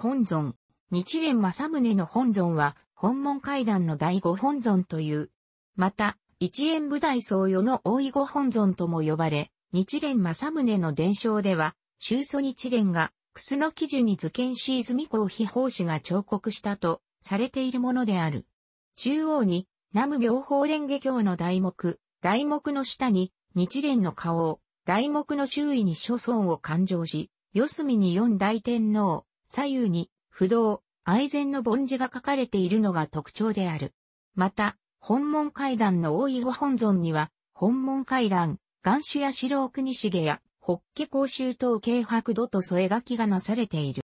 本尊。日蓮正宗の本尊は、本門階段の第五本尊という。また、一円武大僧与の大井五本尊とも呼ばれ、日蓮正宗の伝承では、宗祖日蓮が、楠木樹に図見し泉公非法師が彫刻したと、されているものである。中央に、南無妙法蓮華経の題目、題目の下に、日蓮の顔を、題目の周囲に諸尊を勘定し、四隅に四大天皇、左右に、不動、愛禅の梵字が書かれているのが特徴である。また、本門階段の大井御本尊には、本門階段、岩手や白国重や、法華公衆等軽白度と添え書きがなされている。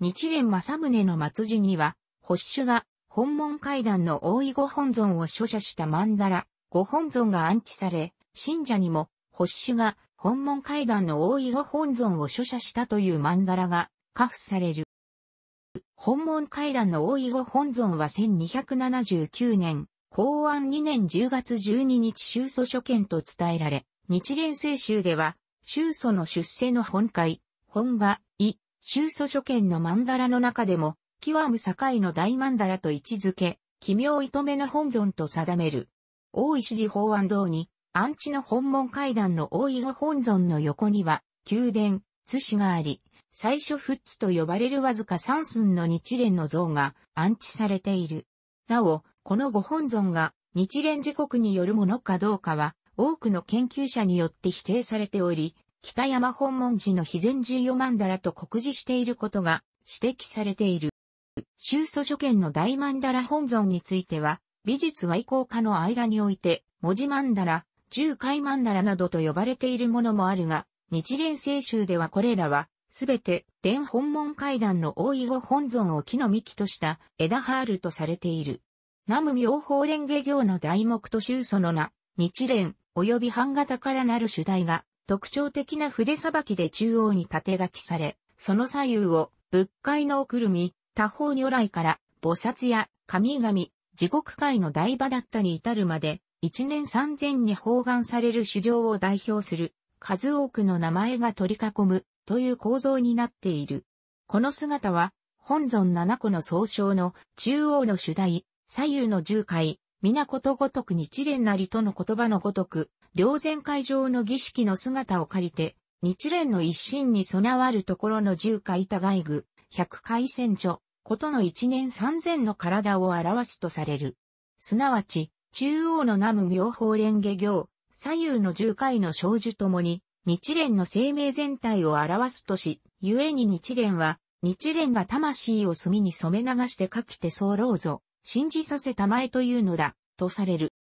日蓮正宗の末寺には、保守が本門階段の大井御本尊を所写した曼荼羅、御本尊が安置され、信者にも、保守が本門階段の大井御本尊を所写したという曼荼羅が下フされる。本門会談の大井後本尊は1279年、公安2年10月12日州祖所見と伝えられ、日蓮聖宗では、州祖の出世の本会、本が、い、州祖所見の曼荼羅の中でも、極む境の大曼荼羅と位置づけ、奇妙糸目の本尊と定める。大石寺法案堂に、安置の本門階段の大井後本尊の横には、宮殿、津市があり、最初フッツと呼ばれるわずか三寸の日蓮の像が安置されている。なお、このご本尊が日蓮時刻によるものかどうかは、多くの研究者によって否定されており、北山本門寺の非禅十四万ダラと酷似していることが指摘されている。修祖書見の大曼荼羅本尊については、美術愛好家の間において、文字曼荼羅、十回曼荼羅などと呼ばれているものもあるが、日蓮聖集ではこれらはすべて、伝本門階段の大井後本尊を木の幹とした枝葉あるとされている。南無妙法蓮華経の題目と周祖の名、日蓮、及び版型からなる主題が、特徴的な筆さばきで中央に縦書きされ、その左右を、仏界のおくるみ、他方如来から、菩薩や、神々、地獄界の台場だったに至るまで、一年三千に包含される主上を代表する、数多くの名前が取り囲むという構造になっている。この姿は、本尊七個の総称の中央の主題、左右の十回、皆ことごとく日蓮なりとの言葉のごとく、両前会場の儀式の姿を借りて、日蓮の一心に備わるところの十回多外具、百回戦所、ことの一年三千の体を表すとされる。すなわち、中央の南無妙法蓮華行、左右の十回の少女ともに、日蓮の生命全体を表すとし、故に日蓮は、日蓮が魂を墨に染め流して書きて候ぞ、信じさせたまえというのだ、とされる。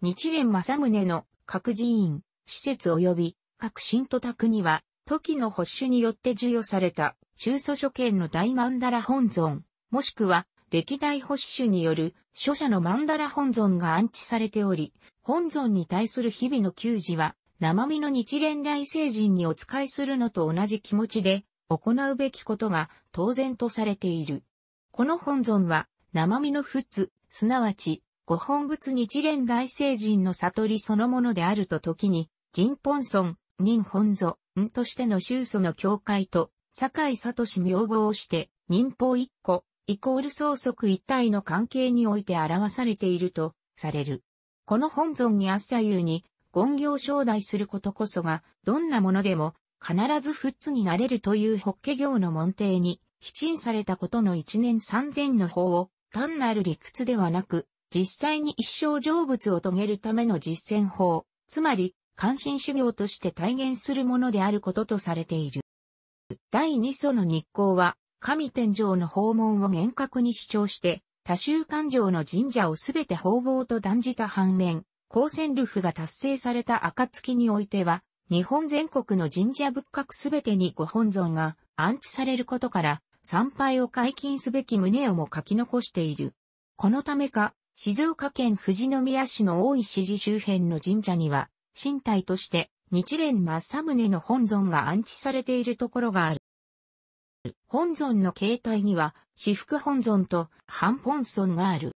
日蓮正宗の各寺院、施設及び各神徒宅には、時の保守によって授与された、中祖書権の大曼荼羅本尊、もしくは、歴代保守による、書者の曼荼羅本尊が安置されており、本尊に対する日々の給仕は、生身の日蓮大聖人にお仕えするのと同じ気持ちで行うべきことが当然とされている。この本尊は生身の仏、すなわちご本仏日蓮大聖人の悟りそのものであると時に、人本尊、人本尊んとしての宗祖の教会と、堺氏名号をして、人法一個、イコール相則一体の関係において表されていると、される。この本尊に朝夕に、本業将来することこそが、どんなものでも、必ずフッツになれるというホッケ業の門弟に、ちんされたことの一年三千の法を、単なる理屈ではなく、実際に一生成仏を遂げるための実践法、つまり、関心修行として体現するものであることとされている。第2祖の日光は、神天上の訪問を厳格に主張して、多宗官上の神社をすべて方々と断じた反面、高専ルフが達成された暁においては、日本全国の神社仏閣すべてにご本尊が安置されることから、参拝を解禁すべき旨をも書き残している。このためか、静岡県富士宮市の大石寺周辺の神社には、身体として日蓮正宗の本尊が安置されているところがある。本尊の形態には、私服本尊と半本尊がある。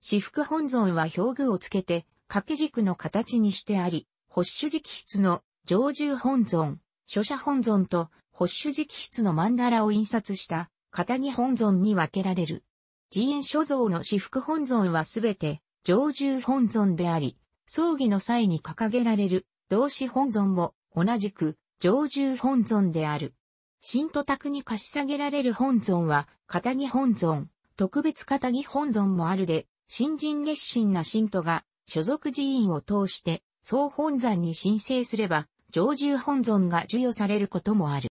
私服本尊は表具をつけて、掛け軸の形にしてあり、保守直筆の上住本尊、書写本尊と保守直筆の曼荼羅を印刷した片木本尊に分けられる。寺院所蔵の私服本尊はすべて上住本尊であり、葬儀の際に掲げられる動詞本尊も同じく上住本尊である。新都宅に貸し下げられる本尊は、片木本尊、特別片木本尊もあるで、新人熱心な新徒が、所属寺院を通して、総本山に申請すれば、常住本尊が授与されることもある。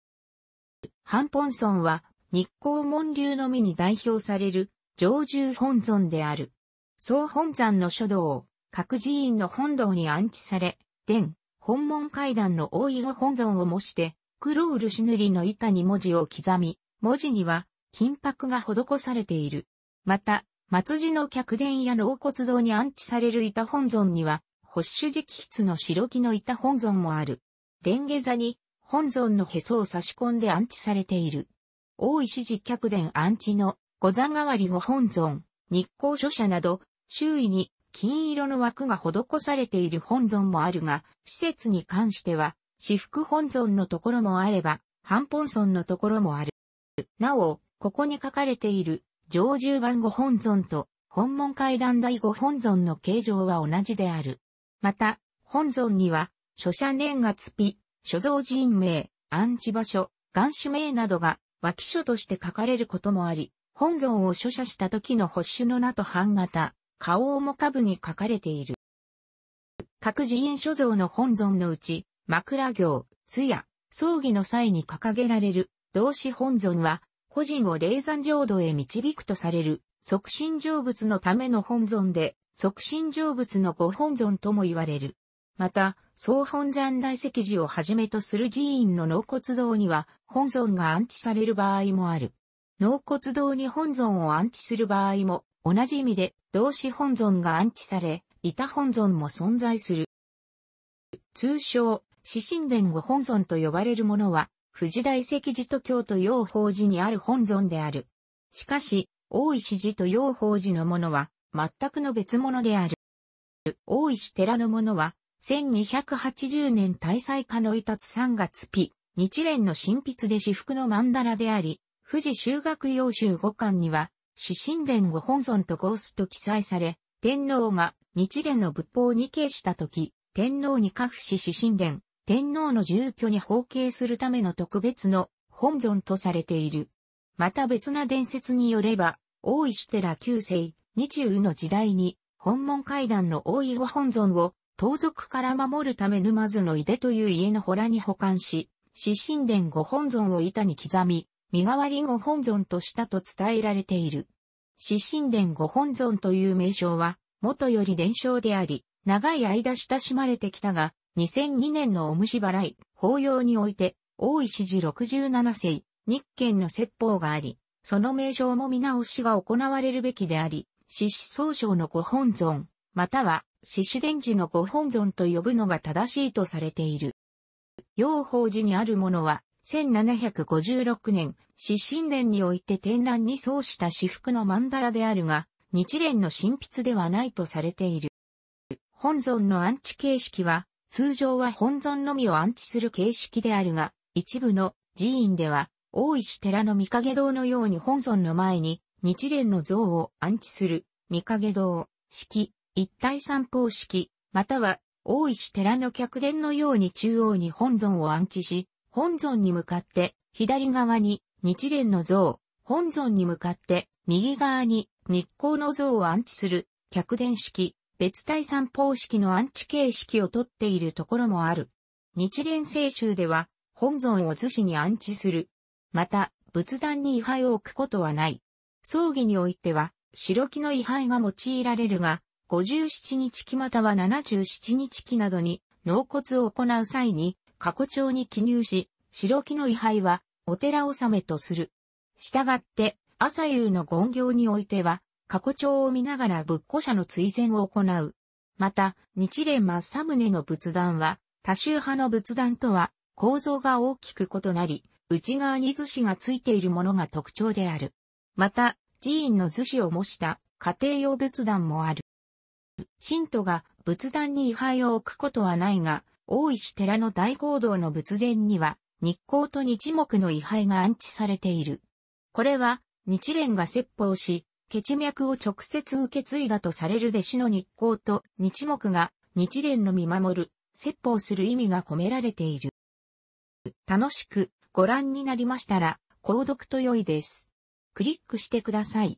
半本尊は、日光門流のみに代表される、常住本尊である。総本山の書道を、各寺院の本堂に安置され、伝、本門階段の大井後本尊を模して、黒漆塗りの板に文字を刻み、文字には、金箔が施されている。また、松寺の客殿や納骨堂に安置される板本尊には、保守直筆の白木の板本尊もある。レンゲ座に本尊のへそを差し込んで安置されている。大石寺客殿安置の御座代わり御本尊、日光書社など、周囲に金色の枠が施されている本尊もあるが、施設に関しては、私服本尊のところもあれば、半本尊のところもある。なお、ここに書かれている常住版御本尊と本門階段第御本尊の形状は同じである。また、本尊には、書写年月日、所蔵寺院名、安置場所、願主名などが脇書として書かれることもあり、本尊を諸写した時の保守の名と半型、顔をも下部に書かれている。各寺院所蔵の本尊のうち、枕行、通夜、葬儀の際に掲げられる、同志本尊は、個人を霊山浄土へ導くとされる、即身成仏のための本尊で、即身成仏のご本尊とも言われる。また、総本山大石寺をはじめとする寺院の納骨堂には、本尊が安置される場合もある。納骨堂に本尊を安置する場合も、同じ意味で、同志本尊が安置され、板本尊も存在する。通称、死神殿御本尊と呼ばれるものは、富士大石寺と京都養法寺にある本尊である。しかし、大石寺と養法寺のものは、全くの別物である。大石寺のものは、1280年大祭下のいたつ3月日、日蓮の神筆で私服の曼荼羅であり、富士修学要集五巻には、死神殿五本尊と合すと記載され、天皇が日蓮の仏法に敬した時、天皇に各し死神殿、天皇の住居に包茎するための特別の本尊とされている。また別な伝説によれば、大石寺旧世、日中の時代に、本門階段の大井御本尊を、盗賊から守るため沼津の井出という家の洞に保管し、死神殿御本尊を板に刻み、身代わり御本尊としたと伝えられている。死神殿御本尊という名称は、元より伝承であり、長い間親しまれてきたが、2002年のおむし払い、法要において、大石寺67世、日賢の説法があり、その名称も見直しが行われるべきであり、獅子総称のご本尊、または獅子伝寺のご本尊と呼ぶのが正しいとされている。養法寺にあるものは、1756年、獅神殿において天覧に奏した私服の曼荼羅であるが、日蓮の神筆ではないとされている。本尊の安置形式は、通常は本尊のみを安置する形式であるが、一部の寺院では、大石寺の御影堂のように本尊の前に日蓮の像を安置する御影堂式、一体三方式、または大石寺の客殿のように中央に本尊を安置し、本尊に向かって左側に日蓮の像、本尊に向かって右側に日光の像を安置する客殿式、別対散方式のアンチ形式をとっているところもある。日蓮聖宗では、本尊を図紙に安置する。また、仏壇に位牌を置くことはない。葬儀においては、白木の位牌が用いられるが、57日期または77日期などに、納骨を行う際に、過去帳に記入し、白木の位牌は、お寺納めとする。したがって、朝夕の言行においては、過去帳を見ながら仏古者の追善を行う。また、日蓮正宗の仏壇は、多宗派の仏壇とは構造が大きく異なり、内側に図紙がついているものが特徴である。また、寺院の図紙を模した家庭用仏壇もある。信徒が仏壇に位牌を置くことはないが、大石寺の大講堂の仏前には、日光と日木の位牌が安置されている。これは、日蓮が説法し、血脈を直接受け継いだとされる弟子の日光と日目が日蓮の見守る、説法する意味が込められている。楽しくご覧になりましたら、購読と良いです。クリックしてください。